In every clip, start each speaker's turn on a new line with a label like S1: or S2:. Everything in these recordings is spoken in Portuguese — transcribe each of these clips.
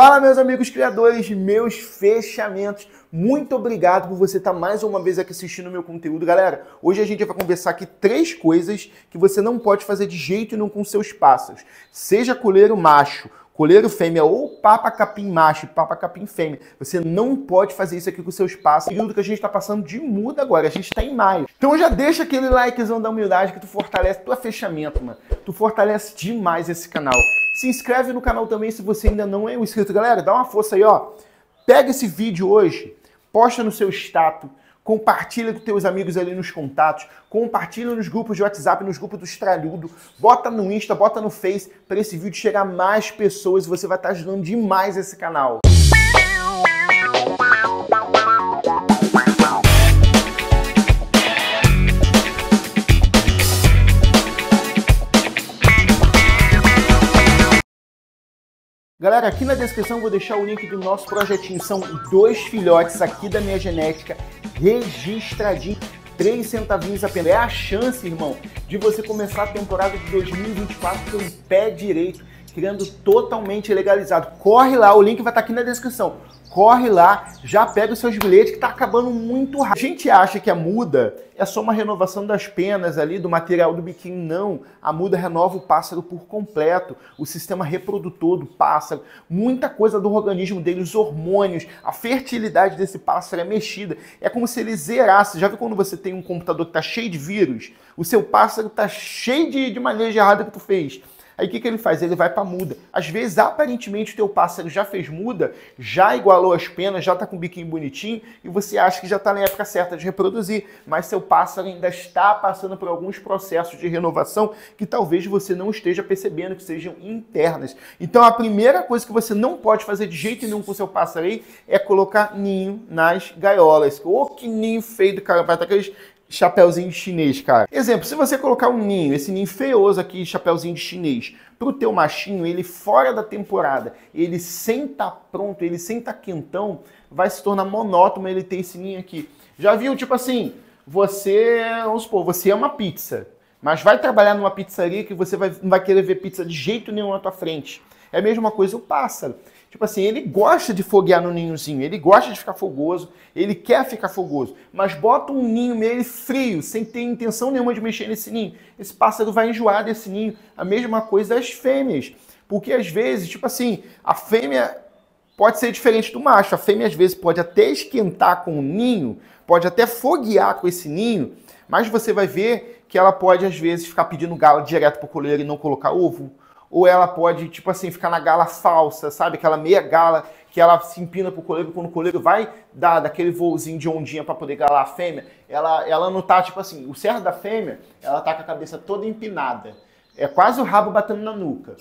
S1: Fala, meus amigos criadores, meus fechamentos. Muito obrigado por você estar mais uma vez aqui assistindo meu conteúdo. Galera, hoje a gente vai conversar aqui três coisas que você não pode fazer de jeito nenhum com seus pássaros. Seja coleiro macho, coleiro fêmea ou papa capim macho, papa capim fêmea. Você não pode fazer isso aqui com seus passos. Período que a gente está passando de muda agora, a gente está em maio. Então já deixa aquele likezão da humildade que tu fortalece, tu fechamento, mano. Tu fortalece demais esse canal. Se inscreve no canal também se você ainda não é um inscrito. Galera, dá uma força aí, ó. Pega esse vídeo hoje, posta no seu status, compartilha com teus amigos ali nos contatos, compartilha nos grupos de WhatsApp, nos grupos do Estralhudo, bota no Insta, bota no Face, para esse vídeo chegar a mais pessoas e você vai estar tá ajudando demais esse canal. Galera, aqui na descrição vou deixar o link do nosso projetinho. São dois filhotes aqui da minha genética, registradinho, 3 centavinhos apenas. É a chance, irmão, de você começar a temporada de 2024 com o pé direito, criando totalmente legalizado. Corre lá, o link vai estar aqui na descrição corre lá, já pega os seus bilhetes que está acabando muito rápido. A gente acha que a muda é só uma renovação das penas ali, do material do biquíni. Não, a muda renova o pássaro por completo, o sistema reprodutor do pássaro, muita coisa do organismo dele, os hormônios, a fertilidade desse pássaro é mexida. É como se ele zerasse. Já viu quando você tem um computador que está cheio de vírus? O seu pássaro está cheio de, de manejo errada que tu fez Aí o que, que ele faz? Ele vai para muda. Às vezes, aparentemente, o teu pássaro já fez muda, já igualou as penas, já está com o biquinho bonitinho e você acha que já está na época certa de reproduzir, mas seu pássaro ainda está passando por alguns processos de renovação que talvez você não esteja percebendo, que sejam internas. Então, a primeira coisa que você não pode fazer de jeito nenhum com seu pássaro aí é colocar ninho nas gaiolas. Ô, oh, que ninho feio do cara, aqueles chapéuzinho de chinês, cara. Exemplo, se você colocar um ninho, esse ninho feioso aqui, chapéuzinho de chinês, pro teu machinho, ele fora da temporada, ele sem tá pronto, ele sem tá quentão, vai se tornar monótono ele ter esse ninho aqui. Já viu, tipo assim, você, vamos supor, você é uma pizza, mas vai trabalhar numa pizzaria que você vai, não vai querer ver pizza de jeito nenhum na tua frente. É a mesma coisa o pássaro. Tipo assim, ele gosta de foguear no ninhozinho, ele gosta de ficar fogoso, ele quer ficar fogoso, mas bota um ninho meio frio, sem ter intenção nenhuma de mexer nesse ninho. Esse pássaro vai enjoar desse ninho. A mesma coisa das fêmeas. Porque às vezes, tipo assim, a fêmea pode ser diferente do macho. A fêmea às vezes pode até esquentar com o ninho, pode até foguear com esse ninho, mas você vai ver que ela pode às vezes ficar pedindo galo direto pro coleiro e não colocar ovo ou ela pode, tipo assim, ficar na gala falsa, sabe? Aquela meia gala que ela se empina pro coleiro, quando o coleiro vai dar daquele voozinho de ondinha para poder galar a fêmea, ela, ela não tá, tipo assim, o certo da fêmea, ela tá com a cabeça toda empinada. É quase o rabo batendo na nuca.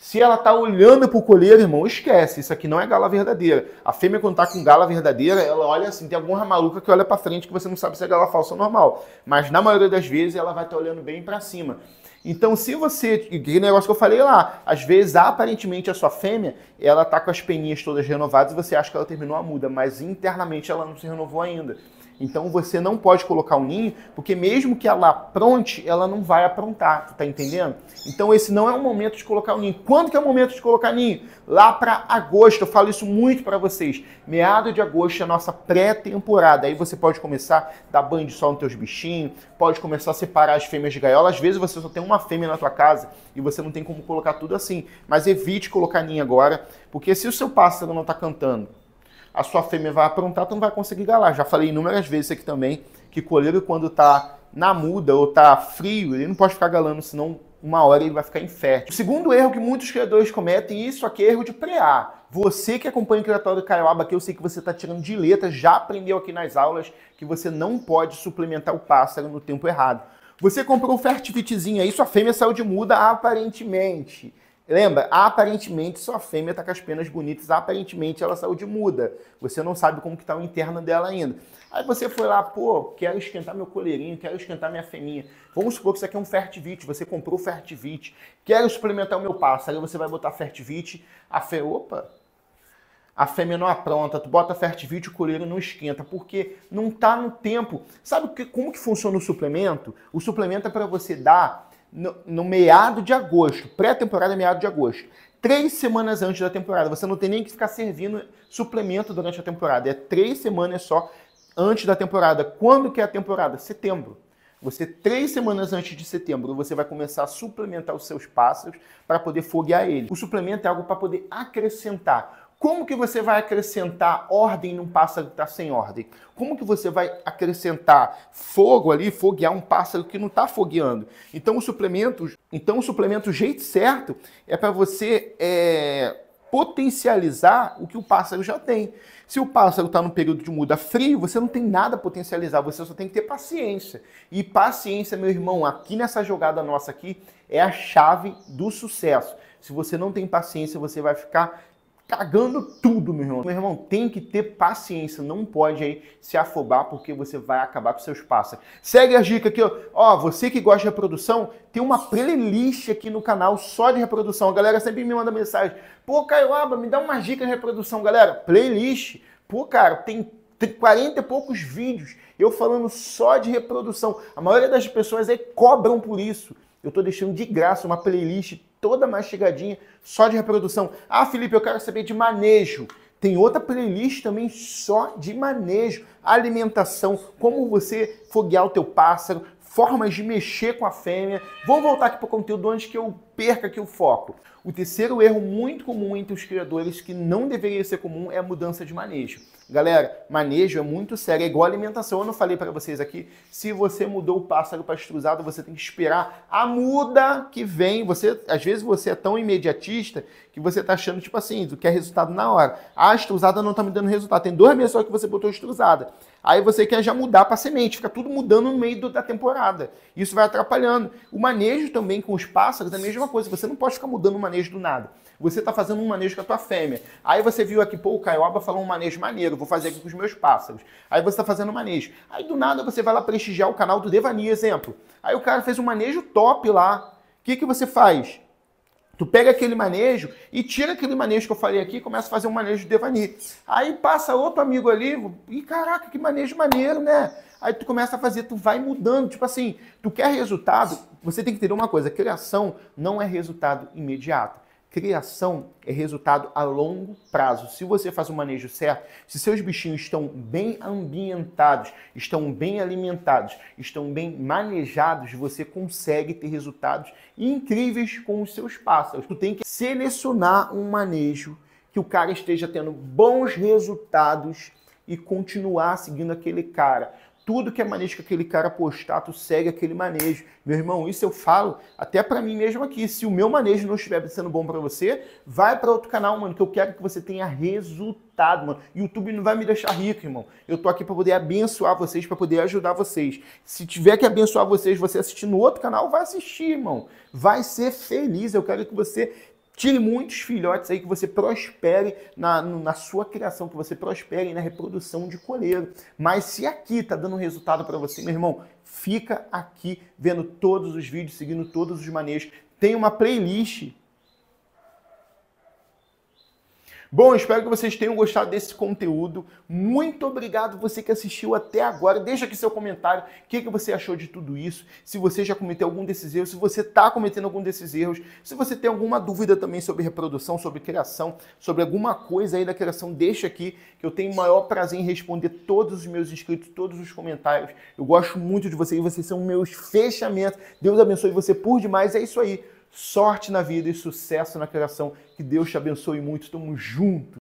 S1: Se ela tá olhando pro coleiro, irmão, esquece. Isso aqui não é gala verdadeira. A fêmea, quando tá com gala verdadeira, ela olha assim, tem alguma maluca que olha pra frente que você não sabe se é gala falsa ou normal. Mas na maioria das vezes ela vai estar tá olhando bem para cima. Então, se você. Que negócio que eu falei lá, às vezes aparentemente a sua fêmea, ela tá com as peninhas todas renovadas e você acha que ela terminou a muda, mas internamente ela não se renovou ainda. Então você não pode colocar o um ninho, porque mesmo que ela apronte, ela não vai aprontar, tá entendendo? Então esse não é o momento de colocar o um ninho. Quando que é o momento de colocar ninho? Lá para agosto, eu falo isso muito para vocês. Meado de agosto é a nossa pré-temporada. Aí você pode começar a dar banho de sol nos teus bichinhos, pode começar a separar as fêmeas de gaiola. Às vezes você só tem uma fêmea na tua casa e você não tem como colocar tudo assim, mas evite colocar ninho agora, porque se o seu pássaro não tá cantando, a sua fêmea vai aprontar, tu não vai conseguir galar. Já falei inúmeras vezes aqui também que coleiro, quando está na muda ou está frio, ele não pode ficar galando, senão uma hora ele vai ficar infértil. O segundo erro que muitos criadores cometem, e isso aqui é erro de preá. Você que acompanha o criatório do Caiobaba, que eu sei que você está tirando de letra, já aprendeu aqui nas aulas que você não pode suplementar o pássaro no tempo errado. Você comprou um fertivitezinho aí, sua fêmea saiu de muda aparentemente. Lembra? Aparentemente sua fêmea está com as penas bonitas, aparentemente ela saiu de muda. Você não sabe como que está o interno dela ainda. Aí você foi lá, pô, quero esquentar meu coleirinho, quero esquentar minha fêmea. Vamos supor que isso aqui é um fertivite, você comprou o fertivite, quero suplementar o meu pássaro, aí você vai botar fertivite, a fêmea, opa, a fêmea não apronta, tu bota fertivite, o coleiro não esquenta, porque não tá no tempo. Sabe que, como que funciona o suplemento? O suplemento é para você dar no, no meado de agosto, pré-temporada meado de agosto. Três semanas antes da temporada. Você não tem nem que ficar servindo suplemento durante a temporada. É três semanas só antes da temporada. Quando que é a temporada? Setembro. Você, três semanas antes de setembro, você vai começar a suplementar os seus pássaros para poder foguear ele. O suplemento é algo para poder acrescentar. Como que você vai acrescentar ordem num pássaro que está sem ordem? Como que você vai acrescentar fogo ali, foguear um pássaro que não está fogueando? Então o suplemento, então o suplemento jeito certo é para você é, potencializar o que o pássaro já tem. Se o pássaro está no período de muda frio, você não tem nada a potencializar, você só tem que ter paciência. E paciência, meu irmão, aqui nessa jogada nossa aqui é a chave do sucesso. Se você não tem paciência, você vai ficar cagando tudo, meu irmão. Meu irmão, tem que ter paciência, não pode aí se afobar porque você vai acabar com seus pássaros. Segue a dica aqui, ó. ó. você que gosta de reprodução, tem uma playlist aqui no canal só de reprodução. A galera sempre me manda mensagem. Pô, Caioaba, me dá uma dica de reprodução, galera. Playlist. Pô, cara, tem 40 e poucos vídeos eu falando só de reprodução. A maioria das pessoas aí cobram por isso. Eu tô deixando de graça uma playlist toda mastigadinha, só de reprodução. Ah, Felipe, eu quero saber de manejo. Tem outra playlist também só de manejo, alimentação, como você foguear o teu pássaro, formas de mexer com a fêmea. vou voltar aqui para o conteúdo antes que eu perca aqui o foco. O terceiro erro muito comum entre os criadores, que não deveria ser comum, é a mudança de manejo. Galera, manejo é muito sério, é igual alimentação. Eu não falei para vocês aqui, se você mudou o pássaro estrusada você tem que esperar a muda que vem. Você, às vezes você é tão imediatista que você tá achando tipo assim, do que é resultado na hora. Ah, a estruzada não tá me dando resultado. Tem dois meses só que você botou estruzada. Aí você quer já mudar para semente, fica tudo mudando no meio da temporada. Isso vai atrapalhando. O manejo também com os pássaros é a mesma coisa, você não pode ficar mudando o manejo do nada. Você está fazendo um manejo com a tua fêmea. Aí você viu aqui, pô, o Caioba falou um manejo maneiro, vou fazer aqui com os meus pássaros. Aí você está fazendo um manejo. Aí do nada você vai lá prestigiar o canal do Devani, exemplo. Aí o cara fez um manejo top lá. O que, que você faz? Tu pega aquele manejo e tira aquele manejo que eu falei aqui e começa a fazer um manejo de Devani. Aí passa outro amigo ali e caraca, que manejo maneiro, né? Aí tu começa a fazer, tu vai mudando. Tipo assim, tu quer resultado, você tem que ter uma coisa: criação não é resultado imediato. Criação é resultado a longo prazo. Se você faz o manejo certo, se seus bichinhos estão bem ambientados, estão bem alimentados, estão bem manejados, você consegue ter resultados incríveis com os seus pássaros. Tu tem que selecionar um manejo que o cara esteja tendo bons resultados e continuar seguindo aquele cara tudo que é manejo que aquele cara postar, tu segue aquele manejo. Meu irmão, isso eu falo até para mim mesmo aqui. Se o meu manejo não estiver sendo bom para você, vai para outro canal, mano, que eu quero que você tenha resultado, mano. YouTube não vai me deixar rico, irmão. Eu tô aqui para poder abençoar vocês, para poder ajudar vocês. Se tiver que abençoar vocês, você assistir no outro canal, vai assistir, irmão. Vai ser feliz. Eu quero que você Tire muitos filhotes aí que você prospere na, na sua criação, que você prospere na reprodução de coleiro. Mas se aqui está dando resultado para você, meu irmão, fica aqui vendo todos os vídeos, seguindo todos os manejos. Tem uma playlist Bom, espero que vocês tenham gostado desse conteúdo. Muito obrigado você que assistiu até agora. Deixa aqui seu comentário, o que, que você achou de tudo isso, se você já cometeu algum desses erros, se você está cometendo algum desses erros, se você tem alguma dúvida também sobre reprodução, sobre criação, sobre alguma coisa aí da criação, deixa aqui que eu tenho o maior prazer em responder todos os meus inscritos, todos os comentários. Eu gosto muito de vocês, vocês são meus fechamentos. Deus abençoe você por demais. É isso aí sorte na vida e sucesso na criação. Que Deus te abençoe muito. Tamo junto.